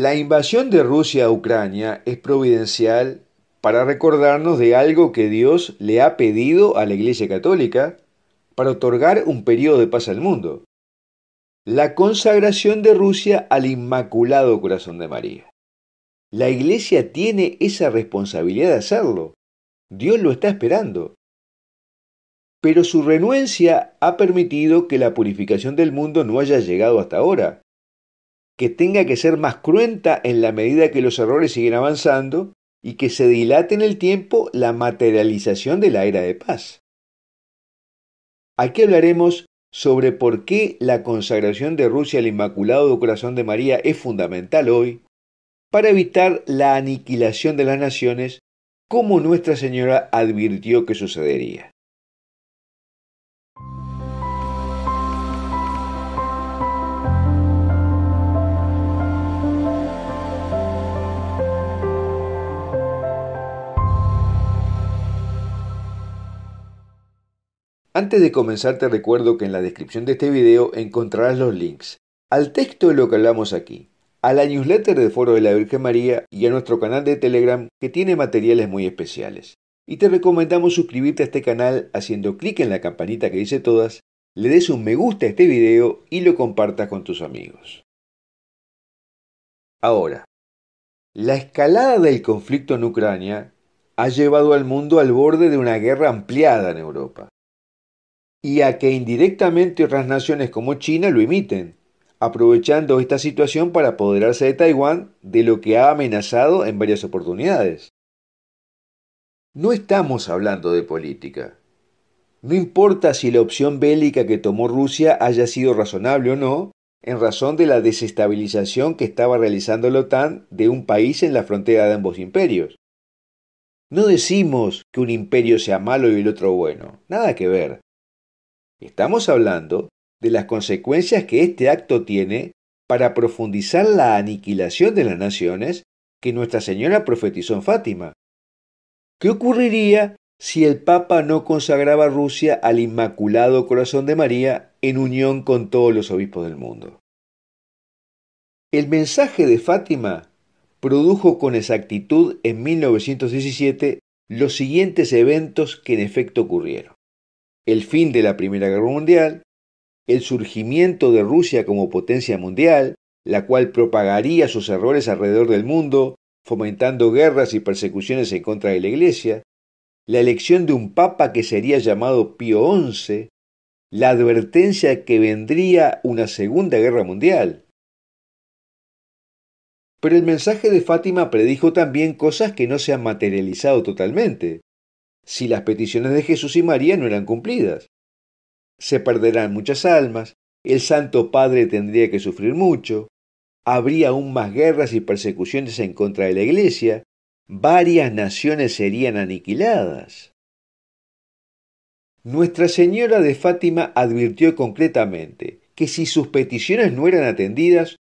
La invasión de Rusia a Ucrania es providencial para recordarnos de algo que Dios le ha pedido a la Iglesia Católica para otorgar un periodo de paz al mundo. La consagración de Rusia al Inmaculado Corazón de María. La Iglesia tiene esa responsabilidad de hacerlo. Dios lo está esperando. Pero su renuencia ha permitido que la purificación del mundo no haya llegado hasta ahora que tenga que ser más cruenta en la medida que los errores siguen avanzando y que se dilate en el tiempo la materialización de la era de paz. Aquí hablaremos sobre por qué la consagración de Rusia al Inmaculado Corazón de María es fundamental hoy, para evitar la aniquilación de las naciones, como Nuestra Señora advirtió que sucedería. Antes de comenzar te recuerdo que en la descripción de este video encontrarás los links al texto de lo que hablamos aquí, a la newsletter de Foro de la Virgen María y a nuestro canal de Telegram que tiene materiales muy especiales. Y te recomendamos suscribirte a este canal haciendo clic en la campanita que dice todas, le des un me gusta a este video y lo compartas con tus amigos. Ahora, la escalada del conflicto en Ucrania ha llevado al mundo al borde de una guerra ampliada en Europa y a que indirectamente otras naciones como China lo imiten, aprovechando esta situación para apoderarse de Taiwán de lo que ha amenazado en varias oportunidades. No estamos hablando de política. No importa si la opción bélica que tomó Rusia haya sido razonable o no, en razón de la desestabilización que estaba realizando la OTAN de un país en la frontera de ambos imperios. No decimos que un imperio sea malo y el otro bueno, nada que ver. Estamos hablando de las consecuencias que este acto tiene para profundizar la aniquilación de las naciones que Nuestra Señora profetizó en Fátima. ¿Qué ocurriría si el Papa no consagraba Rusia al Inmaculado Corazón de María en unión con todos los obispos del mundo? El mensaje de Fátima produjo con exactitud en 1917 los siguientes eventos que en efecto ocurrieron el fin de la Primera Guerra Mundial, el surgimiento de Rusia como potencia mundial, la cual propagaría sus errores alrededor del mundo, fomentando guerras y persecuciones en contra de la Iglesia, la elección de un papa que sería llamado Pío XI, la advertencia que vendría una Segunda Guerra Mundial. Pero el mensaje de Fátima predijo también cosas que no se han materializado totalmente si las peticiones de Jesús y María no eran cumplidas. Se perderán muchas almas, el Santo Padre tendría que sufrir mucho, habría aún más guerras y persecuciones en contra de la Iglesia, varias naciones serían aniquiladas. Nuestra Señora de Fátima advirtió concretamente que si sus peticiones no eran atendidas,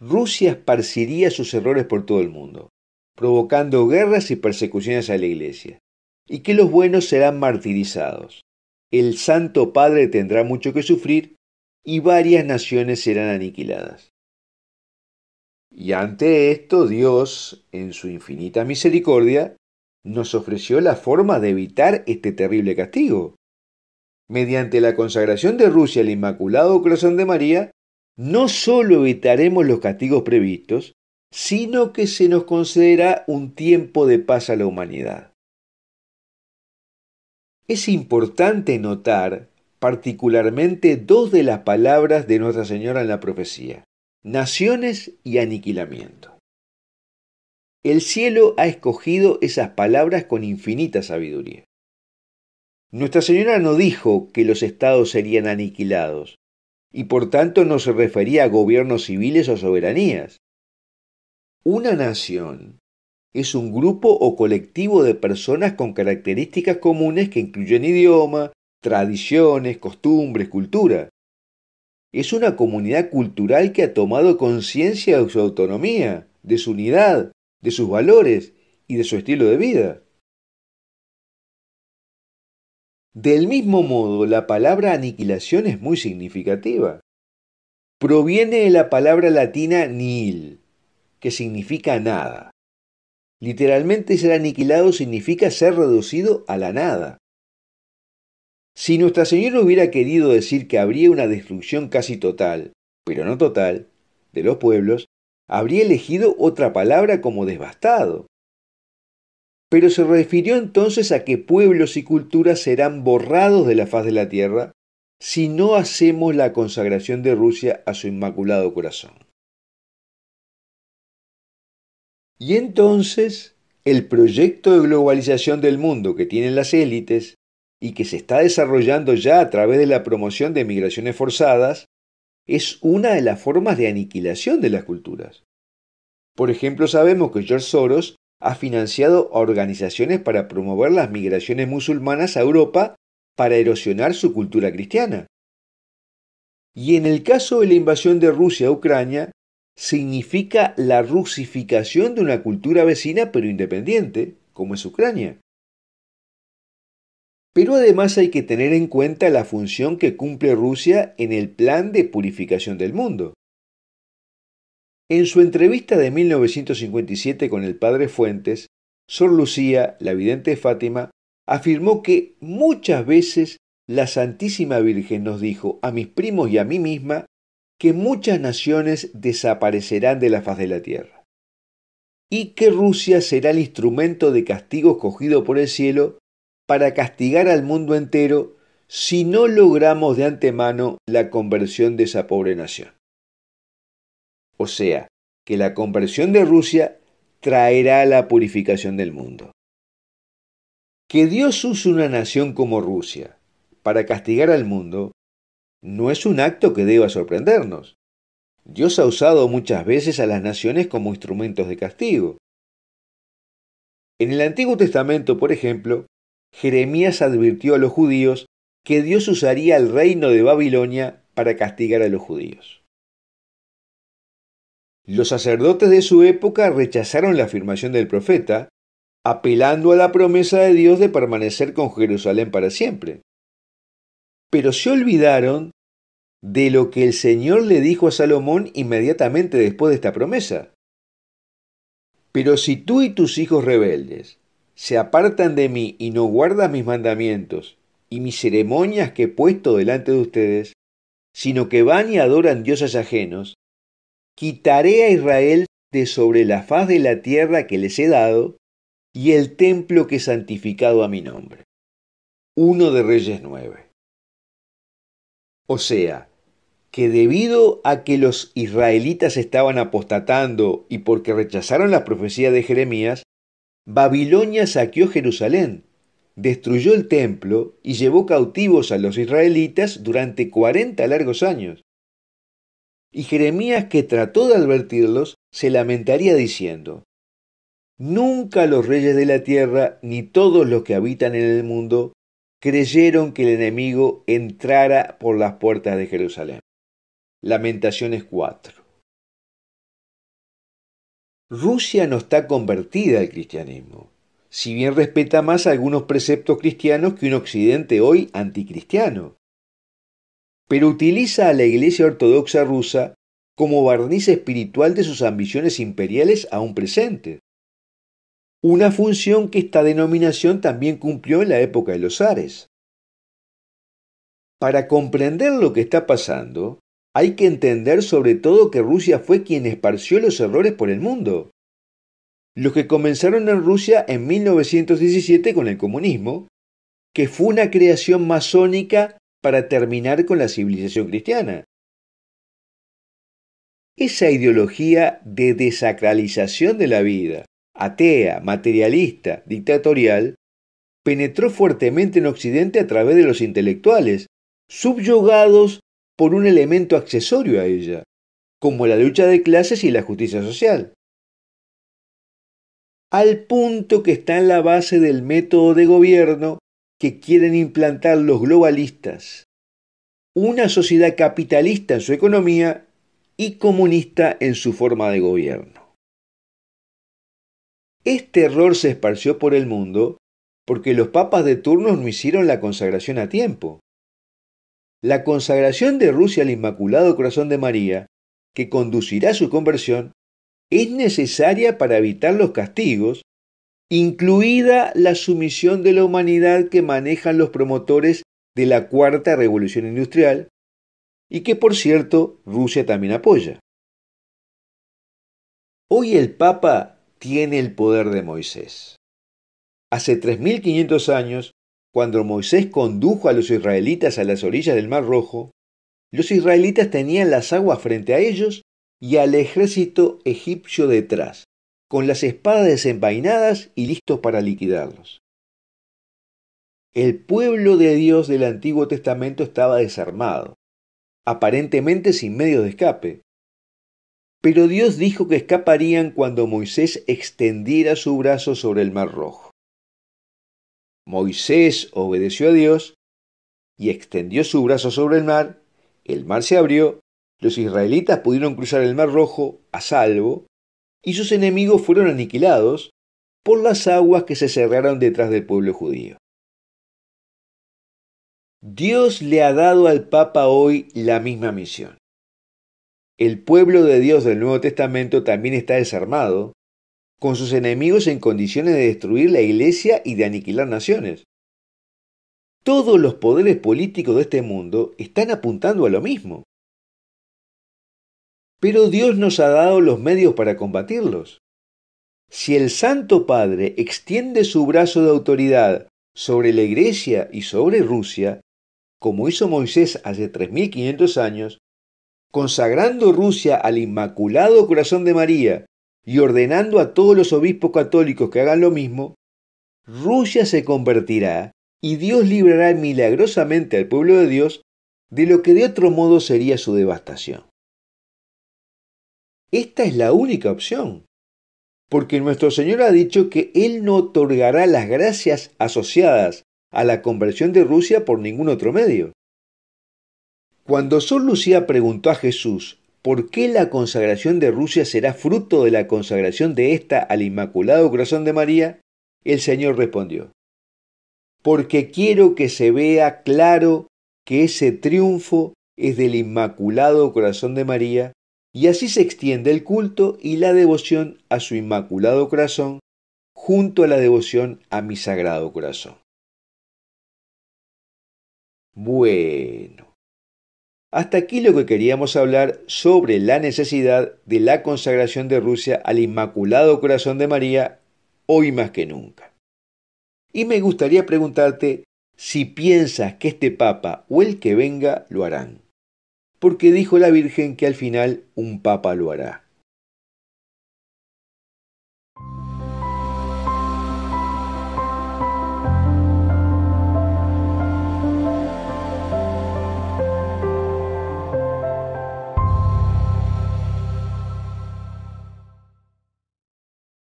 Rusia esparciría sus errores por todo el mundo, provocando guerras y persecuciones a la Iglesia y que los buenos serán martirizados. El Santo Padre tendrá mucho que sufrir y varias naciones serán aniquiladas. Y ante esto Dios, en su infinita misericordia, nos ofreció la forma de evitar este terrible castigo. Mediante la consagración de Rusia al Inmaculado Corazón de María, no sólo evitaremos los castigos previstos, sino que se nos concederá un tiempo de paz a la humanidad. Es importante notar particularmente dos de las palabras de Nuestra Señora en la profecía, naciones y aniquilamiento. El cielo ha escogido esas palabras con infinita sabiduría. Nuestra Señora no dijo que los estados serían aniquilados, y por tanto no se refería a gobiernos civiles o soberanías. Una nación es un grupo o colectivo de personas con características comunes que incluyen idioma, tradiciones, costumbres, cultura. Es una comunidad cultural que ha tomado conciencia de su autonomía, de su unidad, de sus valores y de su estilo de vida. Del mismo modo, la palabra aniquilación es muy significativa. Proviene de la palabra latina nihil, que significa nada. Literalmente ser aniquilado significa ser reducido a la nada. Si Nuestra Señora hubiera querido decir que habría una destrucción casi total, pero no total, de los pueblos, habría elegido otra palabra como devastado. Pero se refirió entonces a que pueblos y culturas serán borrados de la faz de la tierra si no hacemos la consagración de Rusia a su inmaculado corazón. Y entonces el proyecto de globalización del mundo que tienen las élites y que se está desarrollando ya a través de la promoción de migraciones forzadas, es una de las formas de aniquilación de las culturas. Por ejemplo, sabemos que George Soros ha financiado organizaciones para promover las migraciones musulmanas a Europa para erosionar su cultura cristiana. Y en el caso de la invasión de Rusia a Ucrania, significa la rusificación de una cultura vecina pero independiente, como es Ucrania. Pero además hay que tener en cuenta la función que cumple Rusia en el plan de purificación del mundo. En su entrevista de 1957 con el padre Fuentes, Sor Lucía, la vidente Fátima, afirmó que muchas veces la Santísima Virgen nos dijo a mis primos y a mí misma que muchas naciones desaparecerán de la faz de la tierra, y que Rusia será el instrumento de castigo escogido por el cielo para castigar al mundo entero si no logramos de antemano la conversión de esa pobre nación. O sea, que la conversión de Rusia traerá la purificación del mundo. Que Dios use una nación como Rusia para castigar al mundo no es un acto que deba sorprendernos. Dios ha usado muchas veces a las naciones como instrumentos de castigo. En el Antiguo Testamento, por ejemplo, Jeremías advirtió a los judíos que Dios usaría el reino de Babilonia para castigar a los judíos. Los sacerdotes de su época rechazaron la afirmación del profeta, apelando a la promesa de Dios de permanecer con Jerusalén para siempre pero se olvidaron de lo que el Señor le dijo a Salomón inmediatamente después de esta promesa. Pero si tú y tus hijos rebeldes se apartan de mí y no guardan mis mandamientos y mis ceremonias que he puesto delante de ustedes, sino que van y adoran dioses ajenos, quitaré a Israel de sobre la faz de la tierra que les he dado y el templo que he santificado a mi nombre. 1 de Reyes 9. O sea, que debido a que los israelitas estaban apostatando y porque rechazaron la profecía de Jeremías, Babilonia saqueó Jerusalén, destruyó el templo y llevó cautivos a los israelitas durante cuarenta largos años. Y Jeremías, que trató de advertirlos, se lamentaría diciendo, Nunca los reyes de la tierra, ni todos los que habitan en el mundo, creyeron que el enemigo entrara por las puertas de Jerusalén. Lamentaciones 4. Rusia no está convertida al cristianismo, si bien respeta más algunos preceptos cristianos que un occidente hoy anticristiano. Pero utiliza a la Iglesia Ortodoxa rusa como barniz espiritual de sus ambiciones imperiales aún presentes una función que esta denominación también cumplió en la época de los Ares. Para comprender lo que está pasando, hay que entender sobre todo que Rusia fue quien esparció los errores por el mundo. Los que comenzaron en Rusia en 1917 con el comunismo, que fue una creación masónica para terminar con la civilización cristiana. Esa ideología de desacralización de la vida, atea, materialista, dictatorial, penetró fuertemente en Occidente a través de los intelectuales, subyugados por un elemento accesorio a ella, como la lucha de clases y la justicia social. Al punto que está en la base del método de gobierno que quieren implantar los globalistas. Una sociedad capitalista en su economía y comunista en su forma de gobierno. Este error se esparció por el mundo porque los papas de turno no hicieron la consagración a tiempo. La consagración de Rusia al Inmaculado Corazón de María, que conducirá a su conversión, es necesaria para evitar los castigos, incluida la sumisión de la humanidad que manejan los promotores de la Cuarta Revolución Industrial, y que por cierto Rusia también apoya. Hoy el Papa tiene el poder de Moisés. Hace 3.500 años, cuando Moisés condujo a los israelitas a las orillas del Mar Rojo, los israelitas tenían las aguas frente a ellos y al ejército egipcio detrás, con las espadas desenvainadas y listos para liquidarlos. El pueblo de Dios del Antiguo Testamento estaba desarmado, aparentemente sin medios de escape, pero Dios dijo que escaparían cuando Moisés extendiera su brazo sobre el mar rojo. Moisés obedeció a Dios y extendió su brazo sobre el mar, el mar se abrió, los israelitas pudieron cruzar el mar rojo a salvo, y sus enemigos fueron aniquilados por las aguas que se cerraron detrás del pueblo judío. Dios le ha dado al Papa hoy la misma misión el pueblo de Dios del Nuevo Testamento también está desarmado, con sus enemigos en condiciones de destruir la iglesia y de aniquilar naciones. Todos los poderes políticos de este mundo están apuntando a lo mismo. Pero Dios nos ha dado los medios para combatirlos. Si el Santo Padre extiende su brazo de autoridad sobre la Iglesia y sobre Rusia, como hizo Moisés hace 3.500 años, consagrando Rusia al Inmaculado Corazón de María y ordenando a todos los obispos católicos que hagan lo mismo, Rusia se convertirá y Dios librará milagrosamente al pueblo de Dios de lo que de otro modo sería su devastación. Esta es la única opción, porque nuestro Señor ha dicho que Él no otorgará las gracias asociadas a la conversión de Rusia por ningún otro medio. Cuando Sor Lucía preguntó a Jesús por qué la consagración de Rusia será fruto de la consagración de ésta al Inmaculado Corazón de María, el Señor respondió, porque quiero que se vea claro que ese triunfo es del Inmaculado Corazón de María, y así se extiende el culto y la devoción a su Inmaculado Corazón junto a la devoción a mi Sagrado Corazón. Bueno, hasta aquí lo que queríamos hablar sobre la necesidad de la consagración de Rusia al Inmaculado Corazón de María hoy más que nunca. Y me gustaría preguntarte si piensas que este Papa o el que venga lo harán. Porque dijo la Virgen que al final un Papa lo hará.